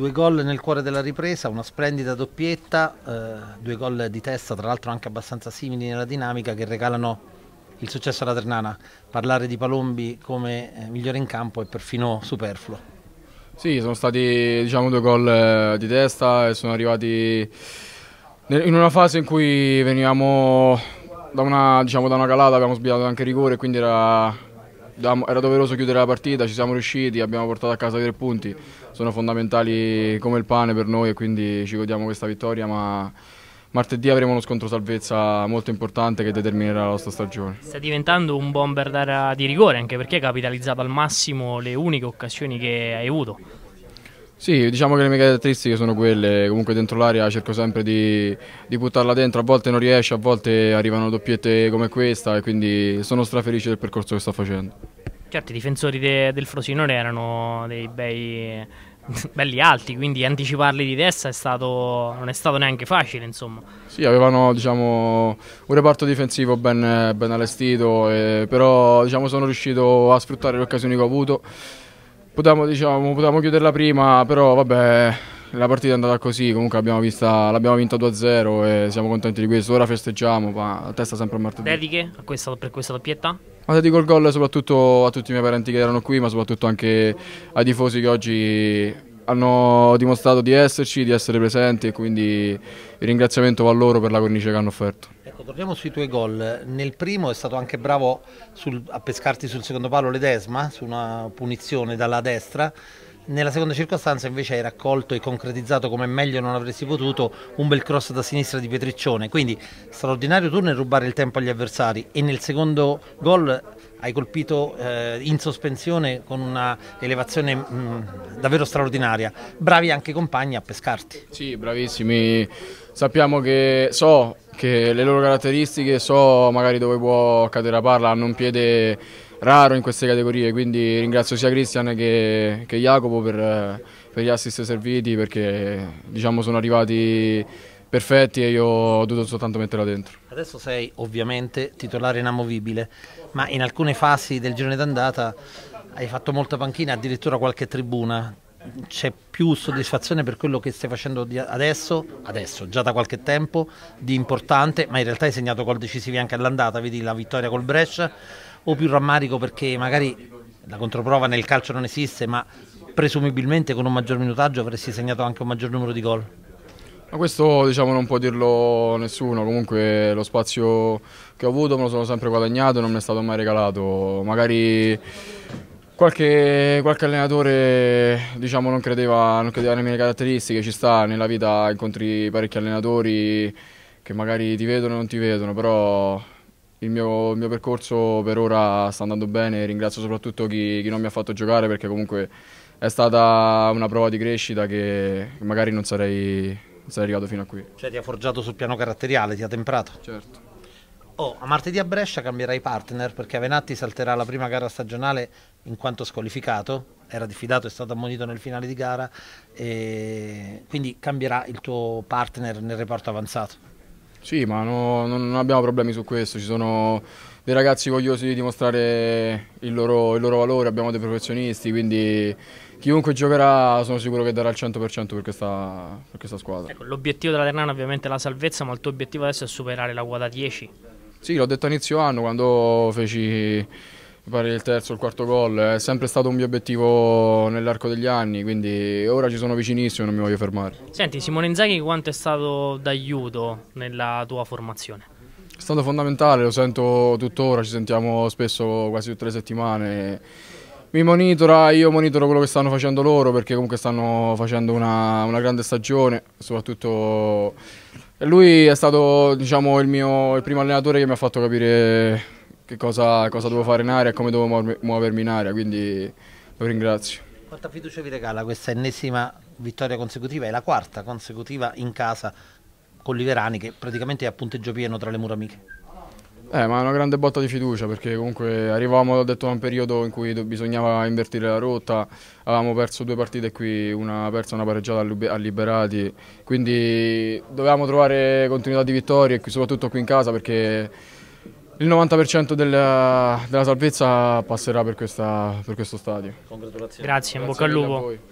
due gol nel cuore della ripresa, una splendida doppietta, eh, due gol di testa, tra l'altro anche abbastanza simili nella dinamica, che regalano il successo alla Ternana. Parlare di Palombi come eh, migliore in campo è perfino superfluo. Sì, sono stati diciamo, due gol eh, di testa e sono arrivati in una fase in cui venivamo da una, diciamo, da una calata, abbiamo sbagliato anche rigore, quindi era era doveroso chiudere la partita, ci siamo riusciti, abbiamo portato a casa tre punti, sono fondamentali come il pane per noi e quindi ci godiamo questa vittoria, ma martedì avremo uno scontro salvezza molto importante che determinerà la nostra stagione. Sta diventando un bomber d'area di rigore anche perché hai capitalizzato al massimo le uniche occasioni che hai avuto. Sì, diciamo che le mie caratteristiche sono quelle, comunque dentro l'area cerco sempre di, di, buttarla dentro, a volte non riesce, a volte arrivano doppiette come questa e quindi sono strafelice del percorso che sto facendo. Certo, i difensori de, del Frosinone erano dei bei belli alti, quindi anticiparli di testa è stato, non è stato neanche facile. Insomma. Sì, avevano diciamo, un reparto difensivo ben, ben allestito, eh, però diciamo, sono riuscito a sfruttare le occasioni che ho avuto. Potevamo, diciamo, potevamo chiuderla prima, però vabbè, la partita è andata così, comunque l'abbiamo vinta 2-0 e siamo contenti di questo, ora festeggiamo, ma la testa sempre a martedì. Dediche a questa, per questa doppietta? Ma dico il gol soprattutto a tutti i miei parenti che erano qui, ma soprattutto anche ai tifosi che oggi hanno dimostrato di esserci, di essere presenti e quindi il ringraziamento va a loro per la cornice che hanno offerto. Ecco, torniamo sui tuoi gol. Nel primo è stato anche bravo sul, a pescarti sul secondo palo Ledesma, su una punizione dalla destra. Nella seconda circostanza invece hai raccolto e concretizzato come meglio non avresti potuto un bel cross da sinistra di Petriccione, quindi straordinario turno nel rubare il tempo agli avversari e nel secondo gol hai colpito eh, in sospensione con una elevazione mh, mm, davvero straordinaria. Bravi anche i compagni a pescarti. Sì, bravissimi. Sappiamo che so che le loro caratteristiche, so magari dove può cadere la palla, hanno un piede raro in queste categorie, quindi ringrazio sia Cristian che, che Jacopo per, per, gli assist serviti perché diciamo, sono arrivati perfetti e io ho dovuto soltanto metterla dentro. Adesso sei ovviamente titolare inamovibile, ma in alcune fasi del girone d'andata hai fatto molta panchina, addirittura qualche tribuna. C'è più soddisfazione per quello che stai facendo adesso, adesso, già da qualche tempo, di importante, ma in realtà hai segnato gol decisivi anche all'andata, vedi la vittoria col Brescia o più rammarico perché magari la controprova nel calcio non esiste, ma presumibilmente con un maggior minutaggio avresti segnato anche un maggior numero di gol? Ma questo diciamo, non può dirlo nessuno, comunque lo spazio che ho avuto me lo sono sempre guadagnato e non mi è stato mai regalato. Magari qualche, qualche allenatore diciamo, non, credeva, non, credeva, nelle mie caratteristiche, ci sta, nella vita incontri parecchi allenatori che magari ti vedono e non ti vedono, però il mio, il mio, percorso per ora sta andando bene, ringrazio soprattutto chi, chi, non mi ha fatto giocare perché comunque è stata una prova di crescita che magari non sarei, non sarei arrivato fino a qui. Cioè ti ha forgiato sul piano caratteriale, ti ha temprato? Certo. Oh, a martedì a Brescia cambierai partner perché Avenatti salterà la prima gara stagionale in quanto squalificato, era diffidato, è stato ammonito nel finale di gara, quindi cambierà il tuo partner nel reparto avanzato. Sì, ma no, non abbiamo problemi su questo, ci sono dei ragazzi vogliosi di dimostrare il loro, il loro valore, abbiamo dei professionisti, quindi chiunque giocherà sono sicuro che darà il 100% per questa, per questa squadra. Ecco, l'obiettivo della Ternana è ovviamente la salvezza, ma il tuo obiettivo adesso è superare la quota 10. Sì, l'ho detto a inizio anno quando feci pari il terzo, il quarto gol, è sempre stato un mio obiettivo nell'arco degli anni, quindi ora ci sono vicinissimo e non mi voglio fermare. Senti, Simone Inzaghi quanto è stato d'aiuto nella tua formazione? È stato fondamentale, lo sento tuttora, ci sentiamo spesso quasi tutte le settimane. Mi monitora, io monitoro quello che stanno facendo loro perché comunque stanno facendo una, una grande stagione, soprattutto lui è stato diciamo, il, mio, il primo allenatore che mi ha fatto capire che cosa, cosa, devo fare in aria e come devo muovermi in aria, quindi lo ringrazio. Quanta fiducia vi regala questa ennesima vittoria consecutiva? È la quarta consecutiva in casa con Liverani che praticamente è a punteggio pieno tra le mura amiche. Eh, ma è una grande botta di fiducia perché comunque arrivavamo, ho detto, a un periodo in cui bisognava invertire la rotta, avevamo perso due partite qui, una persa e una pareggiata a Liberati, quindi dovevamo trovare continuità di vittorie, soprattutto qui in casa perché il 90% della, della salvezza passerà per, questa, per questo stadio. Congratulazioni. Grazie, Grazie in bocca al lupo.